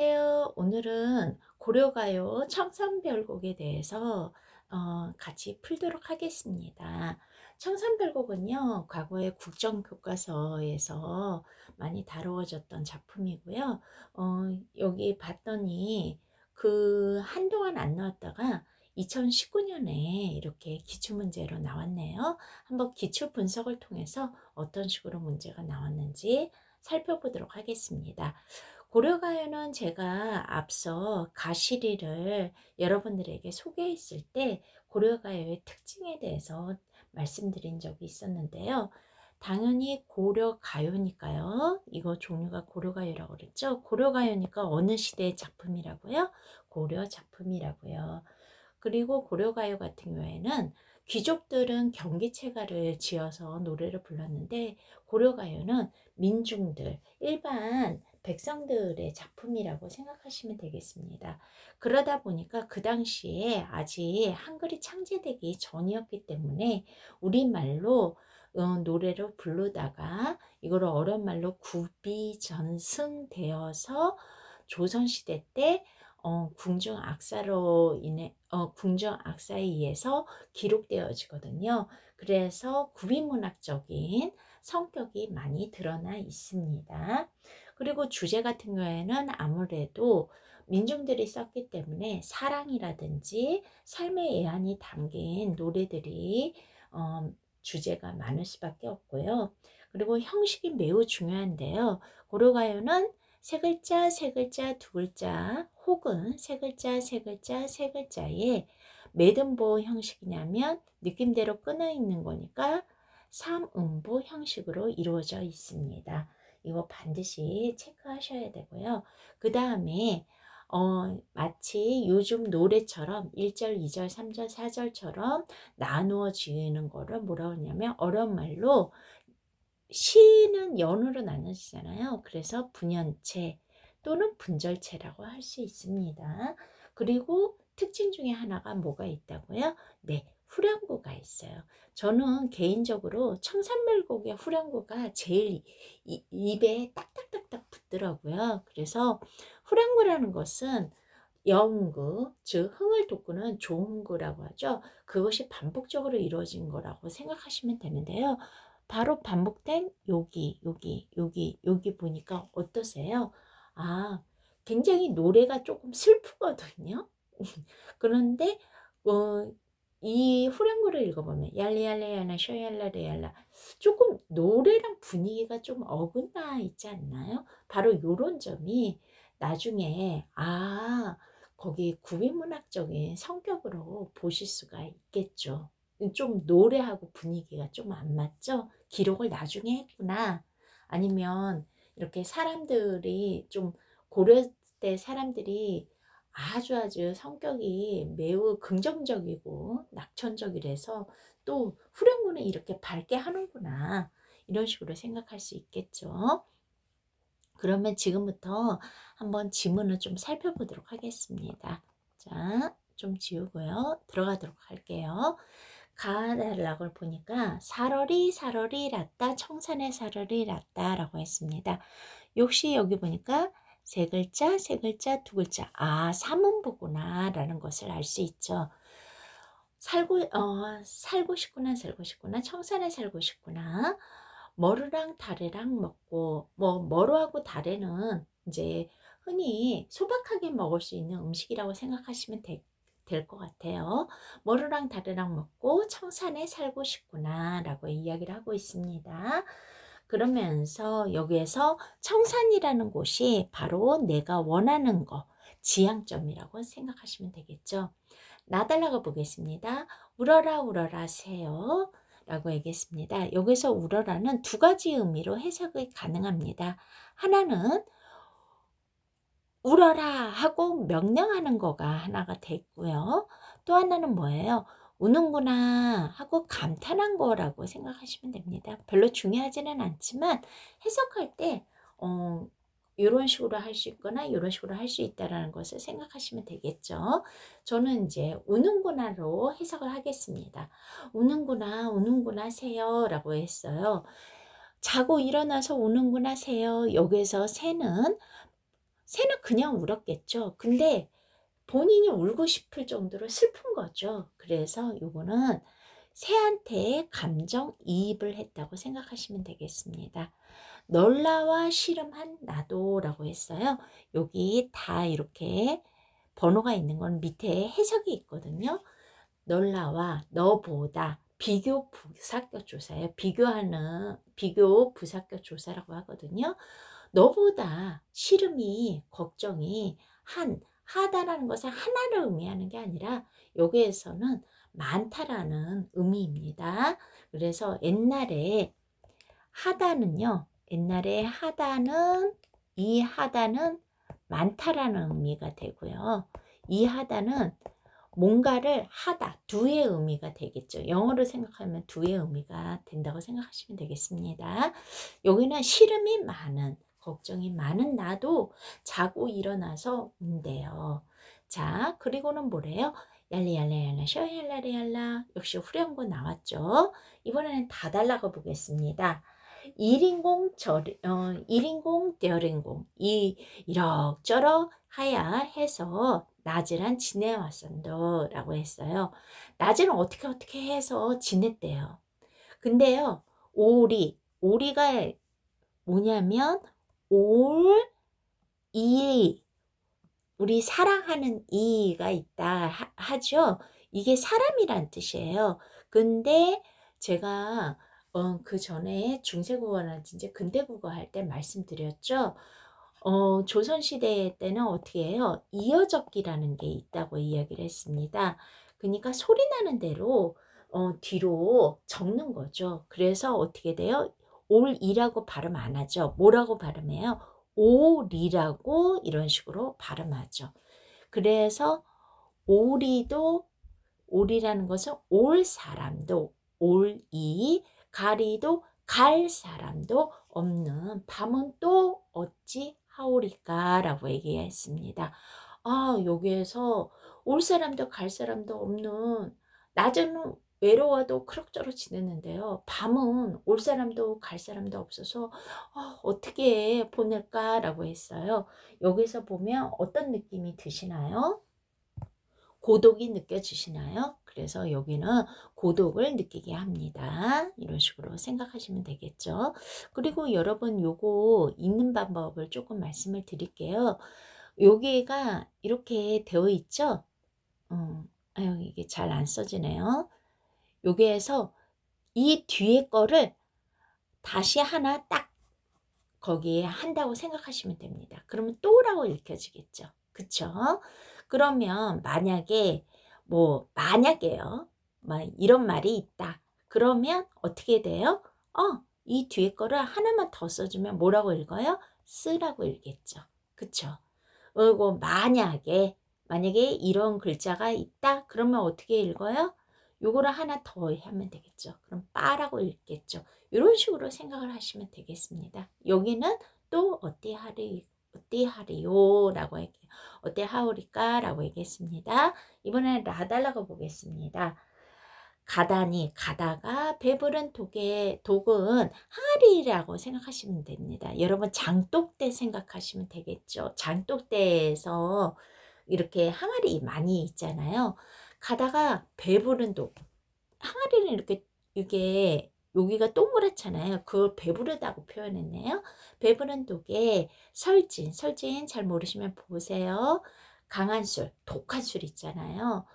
안녕하세요. 오늘은 고려가요 청산별곡에 대해서 어, 같이 풀도록 하겠습니다. 청산별곡은요, 과거의 국정교과서에서 많이 다루어졌던 작품이고요. 어, 여기 봤더니 그 한동안 안 나왔다가 2019년에 이렇게 기출문제로 나왔네요. 한번 기출 분석을 통해서 어떤 식으로 문제가 나왔는지 살펴보도록 하겠습니다. 고려가요는 제가 앞서 가시리를 여러분들에게 소개했을 때 고려가요의 특징에 대해서 말씀드린 적이 있었는데요. 당연히 고려가요니까요. 이거 종류가 고려가요라고 그랬죠. 고려가요니까 어느 시대의 작품이라고요? 고려 작품이라고요. 그리고 고려가요 같은 경우에는 귀족들은 경기체가를 지어서 노래를 불렀는데 고려가요는 민중들, 일반 백성들의 작품이라고 생각하시면 되겠습니다. 그러다 보니까 그 당시에 아직 한글이 창제되기 전이었기 때문에 우리말로 어, 노래로 부르다가 이걸 어른말로 구비전승되어서 조선시대 때 어, 궁중 악사로 인해 어, 궁중 악사에 의해서 기록되어지거든요. 그래서 구비문학적인 성격이 많이 드러나 있습니다. 그리고 주제 같은 경우에는 아무래도 민중들이 썼기 때문에 사랑이라든지 삶의 예환이 담긴 노래들이 어, 주제가 많을 수밖에 없고요. 그리고 형식이 매우 중요한데요. 고려가요는 세 글자, 세 글자, 두 글자 혹은 세 글자, 세 글자, 세 글자의 매듭보 형식이냐면 느낌대로 끊어 있는 거니까 삼음보 형식으로 이루어져 있습니다. 이거 반드시 체크하셔야 되고요. 그 다음에 어, 마치 요즘 노래처럼 1절, 2절, 3절, 4절처럼 나누어 지으는 거를 뭐라 고 하냐면 어려운 말로 시는 연으로 나누시잖아요 그래서 분연체 또는 분절체라고 할 수 있습니다. 그리고 특징 중에 하나가 뭐가 있다고요? 네, 후렴구가 있어요. 저는 개인적으로 청산물곡의 후렴구가 제일 이, 입에 딱딱딱딱 붙더라고요. 그래서 후렴구라는 것은 영구, 즉 흥을 돋구는 좋은구라고 하죠. 그것이 반복적으로 이루어진 거라고 생각하시면 되는데요. 바로 반복된 여기, 여기, 여기, 여기 보니까 어떠세요? 아, 굉장히 노래가 조금 슬프거든요. 그런데 어, 이 후렴구를 읽어보면 얄리얄리얄라 쇼얄라레얄라 조금 노래랑 분위기가 좀 어긋나 있지 않나요? 바로 요런 점이 나중에 아 거기 구비문학적인 성격으로 보실 수가 있겠죠. 좀 노래하고 분위기가 좀 안 맞죠? 기록을 나중에 했구나. 아니면 이렇게 사람들이 좀 고려 때 사람들이 아주 아주 성격이 매우 긍정적이고 낙천적이라서 또 후렴구는 이렇게 밝게 하는구나 이런 식으로 생각할 수 있겠죠. 그러면 지금부터 한번 지문을 좀 살펴보도록 하겠습니다. 자, 좀 지우고요. 들어가도록 할게요. 가락을 보니까 사러리 사러리 라다 청산의 사러리 라다라고 했습니다. 역시 여기 보니까 세 글자, 세 글자, 두 글자. 아, 사문부구나 라는 것을 알 수 있죠. 살고, 어, 살고 싶구나, 살고 싶구나. 청산에 살고 싶구나. 머루랑 다래랑 먹고, 뭐, 머루하고 다래는 이제 흔히 소박하게 먹을 수 있는 음식이라고 생각하시면 될 것 같아요. 머루랑 다래랑 먹고 청산에 살고 싶구나 라고 이야기를 하고 있습니다. 그러면서 여기에서 청산이라는 곳이 바로 내가 원하는 거, 지향점이라고 생각하시면 되겠죠. 나달라가 보겠습니다. 울어라 울어라 세요 라고 얘기했습니다. 여기서 울어라는 두 가지 의미로 해석이 가능합니다. 하나는 울어라 하고 명령하는 거가 하나가 됐고요. 또 하나는 뭐예요? 우는구나 하고 감탄한 거라고 생각하시면 됩니다. 별로 중요하지는 않지만 해석할 때 어, 이런 식으로 할 수 있거나 이런 식으로 할 수 있다라는 것을 생각하시면 되겠죠. 저는 이제 우는구나로 해석을 하겠습니다. 우는구나, 우는구나 세요라고 했어요. 자고 일어나서 우는구나 세요 여기서 새는 새는 그냥 울었겠죠. 근데 본인이 울고 싶을 정도로 슬픈 거죠. 그래서 이거는 새한테 감정 이입을 했다고 생각하시면 되겠습니다. 널라와 시름한 나도 라고 했어요. 여기 다 이렇게 번호가 있는 건 밑에 해석이 있거든요. 널라와 너보다 비교 부사격 조사예요. 비교하는 비교 부사격 조사라고 하거든요. 너보다 시름이 걱정이 한 하다라는 것은 하나를 의미하는 게 아니라 여기에서는 많다라는 의미입니다. 그래서 옛날에 하다는요. 옛날에 하다는 이 하다는 많다라는 의미가 되고요. 이 하다는 뭔가를 하다, 두의 의미가 되겠죠. 영어로 생각하면 두의 의미가 된다고 생각하시면 되겠습니다. 여기는 시름이 많은 걱정이 많은 나도 자고 일어나서 운대요. 자, 그리고는 뭐래요? 얄리얄리얄라셔얄라리얄라 역시 후렴구 나왔죠. 이번에는 다 달라가 보겠습니다. 1인공 저 어, 1인공 대어링공 이 이럭저럭 하야 해서 낮이란 지내왔었도라고 했어요. 낮에는 어떻게 어떻게 해서 지냈대요. 근데요 오리 오리가 뭐냐면 a l 이 우리 사랑하는 이가 있다 하죠. 이게 사람이란 뜻이에요. 근데 제가 어, 그 전에 중세국어나 이제 근대국어 할 때 말씀드렸죠. 어, 조선시대 때는 어떻게 해요? 이어적기라는 게 있다고 이야기를 했습니다. 그러니까 소리 나는 대로 어, 뒤로 적는 거죠. 그래서 어떻게 돼요? 올이라고 발음 안 하죠. 뭐라고 발음해요? 오리라고 이런 식으로 발음하죠. 그래서 오리도 오리라는 것은 올 사람도 올이 가리도 갈 사람도 없는 밤은 또 어찌 하오리까라고 얘기했습니다. 아 여기에서 올 사람도 갈 사람도 없는 낮에는 외로워도 크럭저럭 지냈는데요. 밤은 올 사람도 갈 사람도 없어서 아, 어, 떻게 보낼까라고 했어요. 여기서 보면 어떤 느낌이 드시나요? 고독이 느껴지시나요? 그래서 여기는 고독을 느끼게 합니다. 이런 식으로 생각하시면 되겠죠. 그리고 여러분 요거 읽는 방법을 조금 말씀을 드릴게요. 여기가 이렇게 되어 있죠? 음, 아유 이게 잘 안 써지네요. 여기에서 이 뒤에 거를 다시 하나 딱 거기에 한다고 생각하시면 됩니다. 그러면 또라고 읽혀지겠죠. 그쵸? 그러면 만약에 뭐 만약에요. 이런 말이 있다. 그러면 어떻게 돼요? 어, 이 뒤에 거를 하나만 더 써주면 뭐라고 읽어요? 쓰라고 읽겠죠. 그쵸? 그리고 만약에 만약에 이런 글자가 있다. 그러면 어떻게 읽어요? 요거를 하나 더 하면 되겠죠. 그럼 빠라고 읽겠죠. 이런 식으로 생각을 하시면 되겠습니다. 여기는 또 어때 하리 어때 하리요라고 할게요. 어때 하오리까라고 얘기했습니다. 이번에 라달라고 보겠습니다. 가다니 가다가 배부른 독의 독은 하리라고 생각하시면 됩니다. 여러분 장독대 생각하시면 되겠죠. 장독대에서 이렇게 항아리 많이 있잖아요. 가다가 배부른 독 항아리는 이렇게 이게 여기가 동그랗잖아요. 그걸 배부르다고 표현했네요. 배부른 독에 설진, 설진 잘 모르시면 보세요. 강한 술, 독한 술 있잖아요.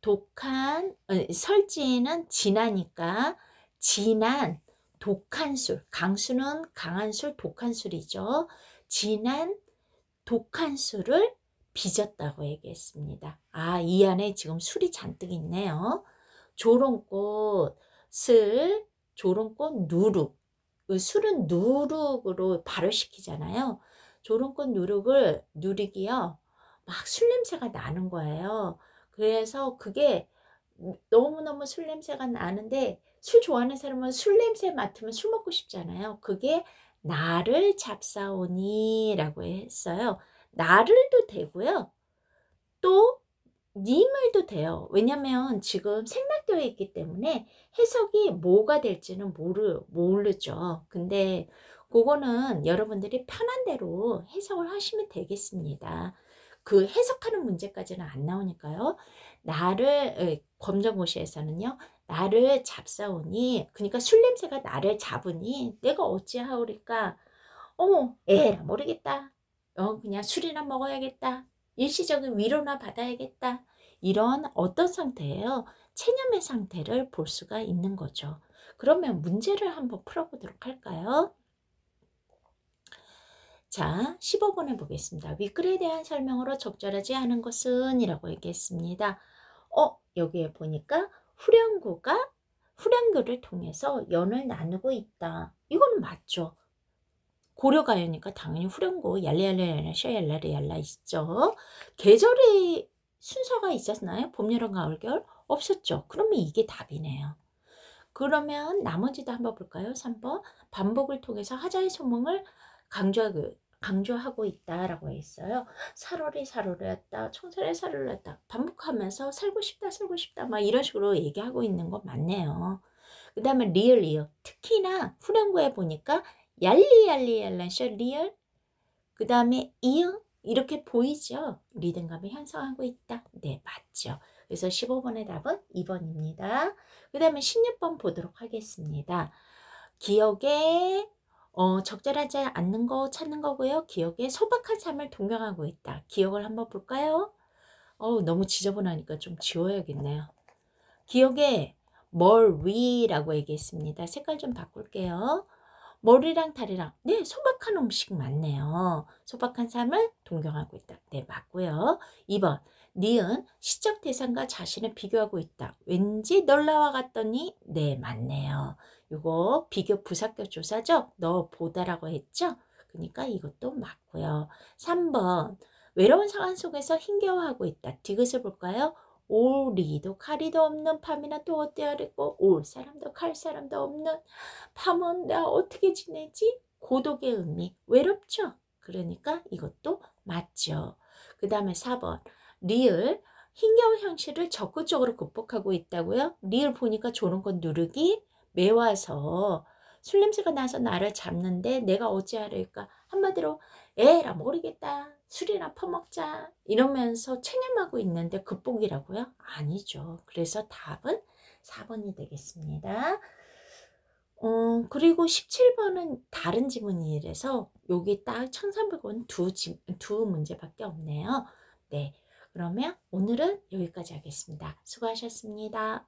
독한, 어, 설진은 진하니까 진한, 독한 술, 강수는 강한 술, 독한 술이죠. 진한, 독한 술을 빚었다고 얘기했습니다. 아, 이 안에 지금 술이 잔뜩 있네요. 조롱꽃, 을 조롱꽃, 누룩. 그 술은 누룩으로 발효시키잖아요. 조롱꽃 누룩을 누르기요막 술 냄새가 나는 거예요. 그래서 그게 너무너무 술 냄새가 나는데 술 좋아하는 사람은 술 냄새 맡으면 술 먹고 싶잖아요. 그게 나를 잡사오니 라고 했어요. 나를도 되고요. 또 님을도 돼요. 왜냐면 지금 생략되어 있기 때문에 해석이 뭐가 될지는 모르, 모르죠. 근데 그거는 여러분들이 편한 대로 해석을 하시면 되겠습니다. 그 해석하는 문제까지는 안 나오니까요. 나를 검정고시에서는요. 나를 잡사오니 그러니까 술 냄새가 나를 잡으니 내가 어찌하오리까 어머 에라 모르겠다 어, 그냥 술이나 먹어야겠다. 일시적인 위로나 받아야겠다. 이런 어떤 상태예요? 체념의 상태를 볼 수가 있는 거죠. 그러면 문제를 한번 풀어보도록 할까요? 자, 15번을 보겠습니다. 위글에 대한 설명으로 적절하지 않은 것은 이라고 얘기했습니다. 어, 여기에 보니까 후렴구가 후렴구를 통해서 연을 나누고 있다. 이건 맞죠. 고려가요니까 당연히 후렴구 뭐 얄레얄레얄레 셔얄라레얄라 있죠. 계절의 순서가 있었나요? 봄, 여름, 가을, 겨울? 없었죠. 그러면 이게 답이네요. 그러면 나머지도 한번 볼까요? 3번 반복을 통해서 하자의 소망을 강조하고, 강조하고 있다라고 했어요. 살월이 살월이었다. 청설이 살월이었다. 반복하면서 살고 싶다, 살고 싶다. 막 이런 식으로 얘기하고 있는 거 맞네요. 그 다음에 리얼이요. 특히나 후렴구에 보니까 얄리얄리얄라셔 리얼 그 다음에 이응 이렇게 보이죠? 리듬감이 형성하고 있다. 네 맞죠. 그래서 15번의 답은 2번입니다. 그 다음에 16번 보도록 하겠습니다. 기억에 어, 적절하지 않는 거 찾는 거고요. 기억에 소박한 삶을 동경하고 있다. 기억을 한번 볼까요? 어우, 너무 지저분하니까 좀 지워야겠네요. 기억에 멀 위라고 얘기했습니다. 색깔 좀 바꿀게요. 머리랑 다리랑 네 소박한 음식 맞네요. 소박한 삶을 동경하고 있다. 네 맞고요. 2번 니은 시적 대상과 자신을 비교하고 있다. 왠지 놀라와 같더니 네 맞네요. 이거 비교 부사격 조사죠. 너 보다라고 했죠. 그러니까 이것도 맞고요. 3번 외로운 상황 속에서 힘겨워하고 있다. 디귿을 볼까요? 올리도 가리도 없는 밤이나 또 어때하리고 올 사람도 갈 사람도 없는 밤은 나 어떻게 지내지? 고독의 의미 외롭죠. 그러니까 이것도 맞죠. 그 다음에 4번 리을 힘겨운 현실을 적극적으로 극복하고 있다고요? 리을 보니까 조는 건 누르기 매와서 술 냄새가 나서 나를 잡는데 내가 어찌하려니까 한마디로 에라 모르겠다 술이나 퍼먹자 이러면서 체념하고 있는데 극복이라고요? 아니죠. 그래서 답은 4번이 되겠습니다. 어, 그리고 17번은 다른 지문이래서 여기 딱 1300원 두, 지, 두 문제밖에 없네요. 네. 그러면 오늘은 여기까지 하겠습니다. 수고하셨습니다.